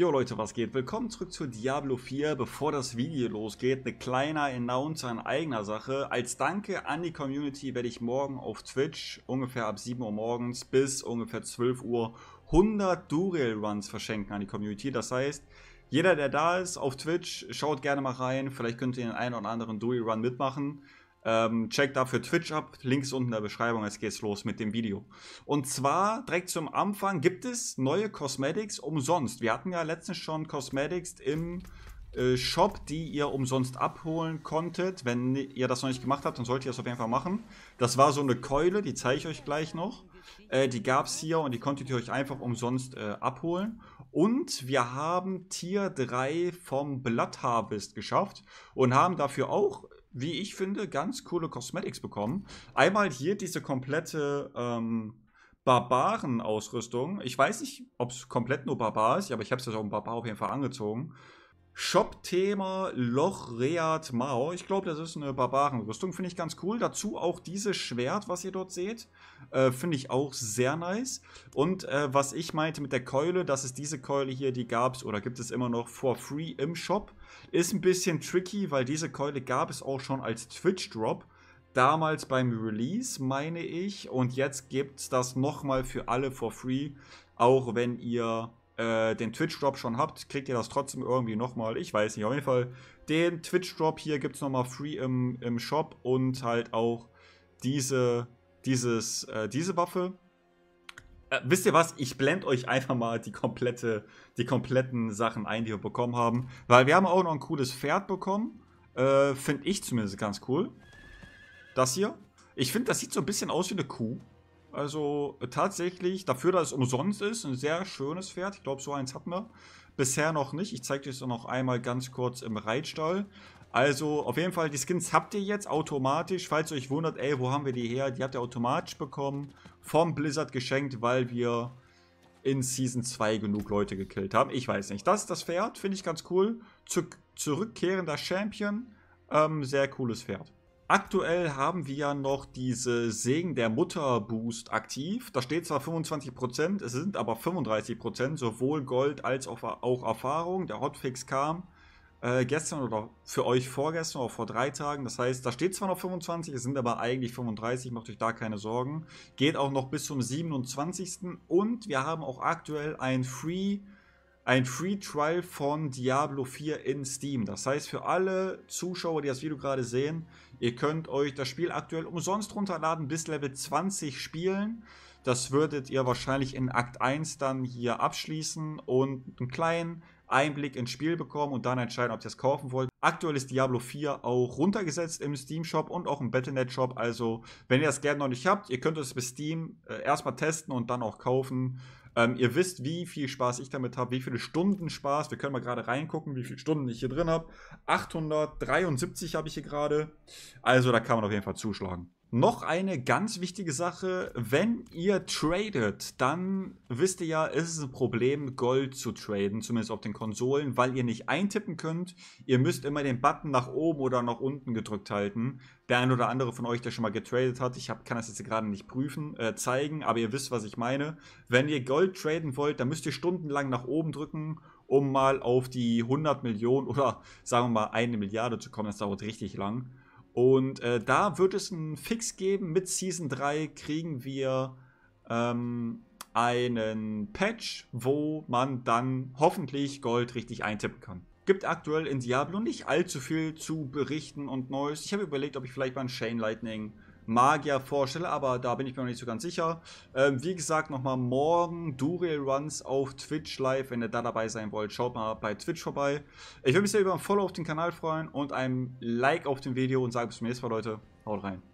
Jo Leute, was geht? Willkommen zurück zu Diablo 4. Bevor das Video losgeht, eine kleine Announce an eigener Sache. Als Danke an die Community werde ich morgen auf Twitch ungefähr ab 7 Uhr morgens bis ungefähr 12 Uhr 100 Duriel Runs verschenken an die Community. Das heißt, jeder der da ist auf Twitch, schaut gerne mal rein. Vielleicht könnt ihr den einen oder anderen Duriel Run mitmachen. Ähm, checkt dafür Twitch ab, links unten in der Beschreibung, jetzt geht's los mit dem Video. Und zwar direkt zum Anfang gibt es neue Cosmetics umsonst. Wir hatten ja letztens schon Cosmetics im äh, Shop, die ihr umsonst abholen konntet. Wenn ihr das noch nicht gemacht habt, dann solltet ihr das auf jeden Fall machen. Das war so eine Keule, die zeige ich euch gleich noch. Äh, die es hier und die konntet ihr euch einfach umsonst äh, abholen. Und wir haben Tier 3 vom Blood Harvest geschafft und haben dafür auch wie ich finde, ganz coole Cosmetics bekommen. Einmal hier diese komplette ähm, Barbaren-Ausrüstung. Ich weiß nicht, ob es komplett nur Barbar ist, aber ich habe es ja so im Barbar auf jeden Fall angezogen. Shop-Thema Loch Reat Mao. Ich glaube, das ist eine Barbarenrüstung. Finde ich ganz cool. Dazu auch dieses Schwert, was ihr dort seht. Äh, Finde ich auch sehr nice. Und äh, was ich meinte mit der Keule, das ist diese Keule hier, die gab es oder gibt es immer noch for free im Shop. Ist ein bisschen tricky, weil diese Keule gab es auch schon als Twitch-Drop. Damals beim Release, meine ich. Und jetzt gibt es das nochmal für alle for free. Auch wenn ihr äh, den Twitch-Drop schon habt, kriegt ihr das trotzdem irgendwie nochmal. Ich weiß nicht, auf jeden Fall. Den Twitch-Drop hier gibt es nochmal free im, im Shop und halt auch diese, dieses, äh, diese Waffe. Äh, wisst ihr was? Ich blende euch einfach mal die komplette, die kompletten Sachen ein, die wir bekommen haben. Weil wir haben auch noch ein cooles Pferd bekommen. Äh, finde ich zumindest ganz cool. Das hier. Ich finde, das sieht so ein bisschen aus wie eine Kuh. Also äh, tatsächlich, dafür, dass es umsonst ist, ein sehr schönes Pferd. Ich glaube, so eins hatten wir bisher noch nicht. Ich zeige dir es noch einmal ganz kurz im Reitstall. Also auf jeden Fall, die Skins habt ihr jetzt automatisch. Falls ihr euch wundert, ey, wo haben wir die her? Die habt ihr automatisch bekommen, vom Blizzard geschenkt, weil wir in Season 2 genug Leute gekillt haben. Ich weiß nicht. Das ist das Pferd, finde ich ganz cool. Zurück zurückkehrender Champion, ähm, sehr cooles Pferd. Aktuell haben wir ja noch diese Segen der Mutter Boost aktiv. Da steht zwar 25%, es sind aber 35%, sowohl Gold als auch, Erfahrung. Der Hotfix kam äh, gestern oder für euch vorgestern oder vor drei Tagen. Das heißt, da steht zwar noch 25, es sind aber eigentlich 35, macht euch da keine Sorgen. Geht auch noch bis zum 27. Und wir haben auch aktuell ein Free ein Free Trial von Diablo 4 in Steam. Das heißt, für alle Zuschauer, die das Video gerade sehen, ihr könnt euch das Spiel aktuell umsonst runterladen, bis Level 20 spielen. Das würdet ihr wahrscheinlich in Akt 1 dann hier abschließen und einen kleinen Einblick ins Spiel bekommen und dann entscheiden, ob ihr es kaufen wollt. Aktuell ist Diablo 4 auch runtergesetzt im Steam Shop und auch im Battle.net Shop. Also, wenn ihr das gerne noch nicht habt, ihr könnt es bei Steam äh, erstmal testen und dann auch kaufen. Ähm, ihr wisst, wie viel Spaß ich damit habe, wie viele Stunden Spaß. Wir können mal gerade reingucken, wie viele Stunden ich hier drin habe. 873 habe ich hier gerade. Also da kann man auf jeden Fall zuschlagen. Noch eine ganz wichtige Sache, wenn ihr tradet, dann wisst ihr ja, ist es ein Problem, Gold zu traden, zumindest auf den Konsolen, weil ihr nicht eintippen könnt. Ihr müsst immer den Button nach oben oder nach unten gedrückt halten. Der ein oder andere von euch, der schon mal getradet hat, ich hab, kann das jetzt gerade nicht prüfen, äh, zeigen, aber ihr wisst, was ich meine. Wenn ihr Gold traden wollt, dann müsst ihr stundenlang nach oben drücken um mal auf die 100 Millionen oder sagen wir mal eine Milliarde zu kommen. Das dauert richtig lang. Und äh, da wird es einen Fix geben. Mit Season 3 kriegen wir ähm, einen Patch, wo man dann hoffentlich Gold richtig eintippen kann. Gibt aktuell in Diablo nicht allzu viel zu berichten und Neues. Ich habe überlegt, ob ich vielleicht mal einen Shane Lightning Magier vorstelle, aber da bin ich mir noch nicht so ganz sicher. Ähm, wie gesagt, nochmal morgen Duriel Runs auf Twitch live. Wenn ihr da dabei sein wollt, schaut mal bei Twitch vorbei. Ich würde mich sehr über ein Follow auf den Kanal freuen und ein Like auf dem Video und sage bis zum nächsten Mal, Leute. Haut rein.